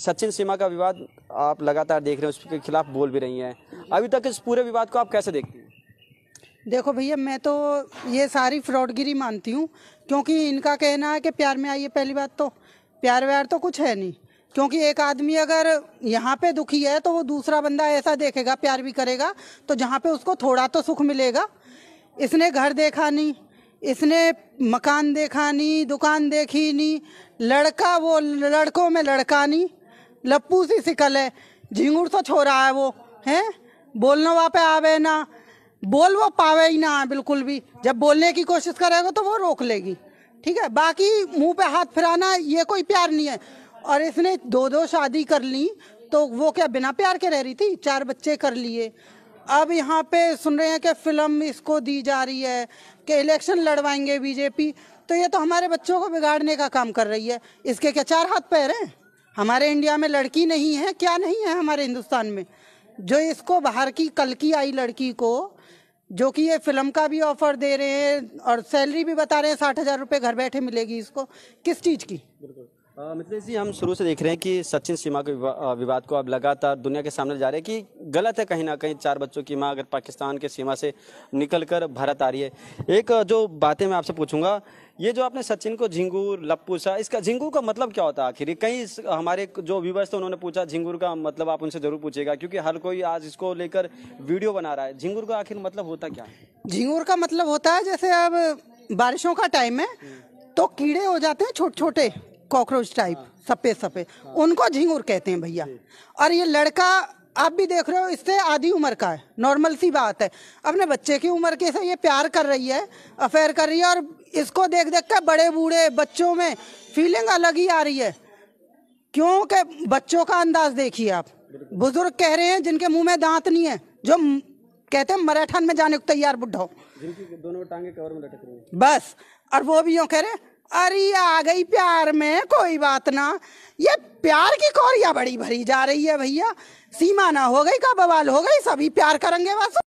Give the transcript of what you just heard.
सचिन सीमा का विवाद आप लगातार देख रहे हैं उसके खिलाफ बोल भी रही हैं अभी तक इस पूरे विवाद को आप कैसे देखते हैं देखो भैया मैं तो ये सारी फ्रॉडगिरी मानती हूँ क्योंकि इनका कहना है कि प्यार में आइए पहली बात तो प्यार व्यार तो कुछ है नहीं क्योंकि एक आदमी अगर यहाँ पे दुखी है तो वो दूसरा बंदा ऐसा देखेगा प्यार भी करेगा तो जहाँ पे उसको थोड़ा तो सुख मिलेगा इसने घर देखा नहीं इसने मकान देखा नहीं दुकान देखी नहीं लड़का वो लड़कों में लड़का नहीं लप्पू सी सिकल है झिंगुर सा तो छोरा है वो है बोलना वहाँ पे आवे ना बोल वो पावे ही ना बिल्कुल भी जब बोलने की कोशिश करेगा तो वो रोक लेगी ठीक है बाकी मुंह पे हाथ फिराना ये कोई प्यार नहीं है और इसने दो दो शादी कर ली तो वो क्या बिना प्यार के रह रही थी चार बच्चे कर लिए अब यहाँ पे सुन रहे हैं कि फिल्म इसको दी जा रही है कि इलेक्शन लड़वाएंगे बीजेपी तो ये तो हमारे बच्चों को बिगाड़ने का काम कर रही है इसके क्या चार हाथ पैर हैं हमारे इंडिया में लड़की नहीं है क्या नहीं है हमारे हिंदुस्तान में जो इसको बाहर की कल की आई लड़की को जो कि ये फिल्म का भी ऑफर दे रहे हैं और सैलरी भी बता रहे हैं साठ हज़ार रुपये घर बैठे मिलेगी इसको किस चीज़ की मित्रेश जी हम शुरू से देख रहे हैं कि सचिन सीमा के विवाद को अब लगातार दुनिया के सामने जा रहे हैं कि गलत है कहीं ना कहीं चार बच्चों की माँ अगर पाकिस्तान के सीमा से निकलकर भारत आ रही है एक जो बातें मैं आपसे पूछूंगा ये जो आपने सचिन को झिंगूर सा इसका झिंगू का मतलब क्या होता है आखिर कहीं हमारे जो व्यूवर्स थे उन्होंने पूछा झिंगूर का मतलब आप उनसे जरूर पूछेगा क्योंकि हर कोई आज इसको लेकर वीडियो बना रहा है झिंगूर का आखिर मतलब होता क्या है झिंगूर का मतलब होता है जैसे अब बारिशों का टाइम है तो कीड़े हो जाते हैं छोटे छोटे कॉकरोच टाइप सपे सपे उनको झिंगुर कहते हैं भैया और ये लड़का आप भी देख रहे हो इससे आधी उम्र का है नॉर्मल सी बात है अपने बच्चे की उम्र के से ये प्यार कर रही है अफेयर कर रही है और इसको देख देख कर बड़े बूढ़े बच्चों में फीलिंग अलग ही आ रही है क्यों के बच्चों का अंदाज देखिए आप बुजुर्ग कह रहे हैं जिनके मुंह में दांत नहीं है जो कहते हैं मराठन में जाने को तैयार बुढ़ो जिनकी दोनों टांगे कवर में लटक रही हैं बस और वो भी यूँ कह रहे अरे आ गई प्यार में कोई बात ना ये प्यार की कोरिया बड़ी भरी जा रही है भैया सीमा ना हो गई का बवाल हो गई सभी प्यार करेंगे बस